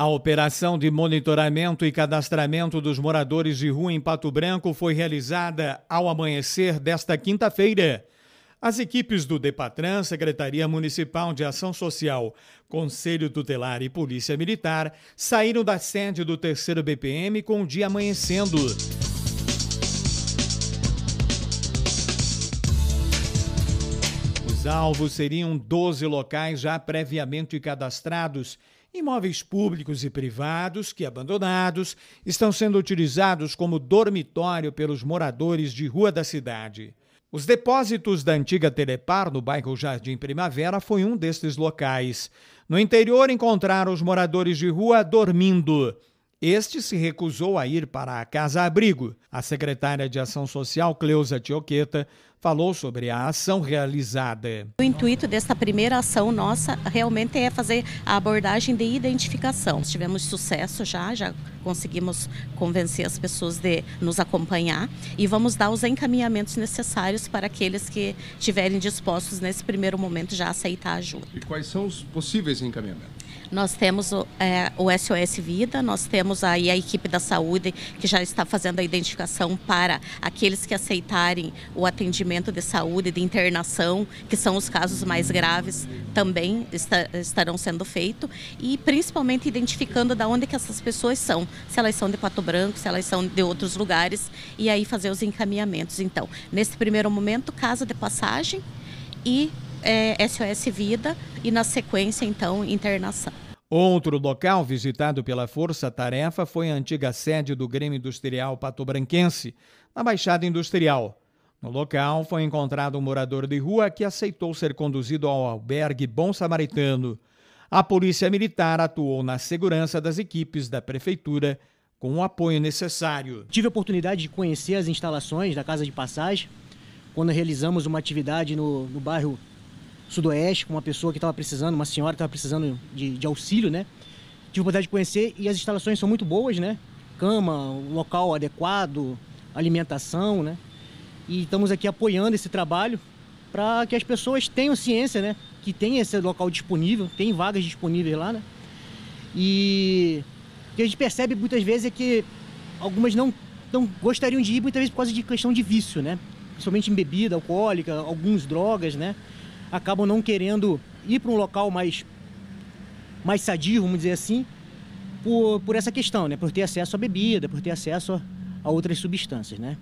A operação de monitoramento e cadastramento dos moradores de rua em Pato Branco foi realizada ao amanhecer desta quinta-feira. As equipes do Depatran, Secretaria Municipal de Ação Social, Conselho Tutelar e Polícia Militar saíram da sede do terceiro BPM com o dia amanhecendo. Os alvos seriam 12 locais já previamente cadastrados Imóveis públicos e privados que, abandonados, estão sendo utilizados como dormitório pelos moradores de rua da cidade. Os depósitos da antiga Telepar, no bairro Jardim Primavera, foi um destes locais. No interior, encontraram os moradores de rua dormindo. Este se recusou a ir para a casa-abrigo. A secretária de Ação Social, Cleusa Tioqueta, falou sobre a ação realizada. O intuito desta primeira ação nossa realmente é fazer a abordagem de identificação. Tivemos sucesso já, já conseguimos convencer as pessoas de nos acompanhar e vamos dar os encaminhamentos necessários para aqueles que estiverem dispostos nesse primeiro momento já a aceitar a ajuda. E quais são os possíveis encaminhamentos? Nós temos é, o SOS Vida, nós temos aí a equipe da saúde que já está fazendo a identificação para aqueles que aceitarem o atendimento de saúde, de internação, que são os casos mais graves, também está, estarão sendo feitos. E principalmente identificando de onde que essas pessoas são, se elas são de Pato Branco, se elas são de outros lugares, e aí fazer os encaminhamentos. Então, nesse primeiro momento, casa de passagem e é, SOS Vida e, na sequência, então, internação. Outro local visitado pela Força Tarefa foi a antiga sede do Grêmio Industrial Patobranquense, na Baixada Industrial. No local foi encontrado um morador de rua que aceitou ser conduzido ao albergue Bom Samaritano. A Polícia Militar atuou na segurança das equipes da Prefeitura com o apoio necessário. Tive a oportunidade de conhecer as instalações da Casa de Passagem quando realizamos uma atividade no, no bairro Sudoeste com uma pessoa que estava precisando, uma senhora que estava precisando de, de, auxílio, né? Tive a oportunidade de conhecer e as instalações são muito boas, né? Cama, local adequado, alimentação, né? E estamos aqui apoiando esse trabalho para que as pessoas tenham ciência, né? Que tem esse local disponível, tem vagas disponíveis lá, né? E o que a gente percebe muitas vezes é que algumas não, não gostariam de ir, muitas vezes por causa de questão de vício, né? Principalmente em bebida alcoólica, alguns drogas, né? acabam não querendo ir para um local mais, mais sadio, vamos dizer assim, por, por essa questão, né? Por ter acesso à bebida, por ter acesso a, a outras substâncias, né?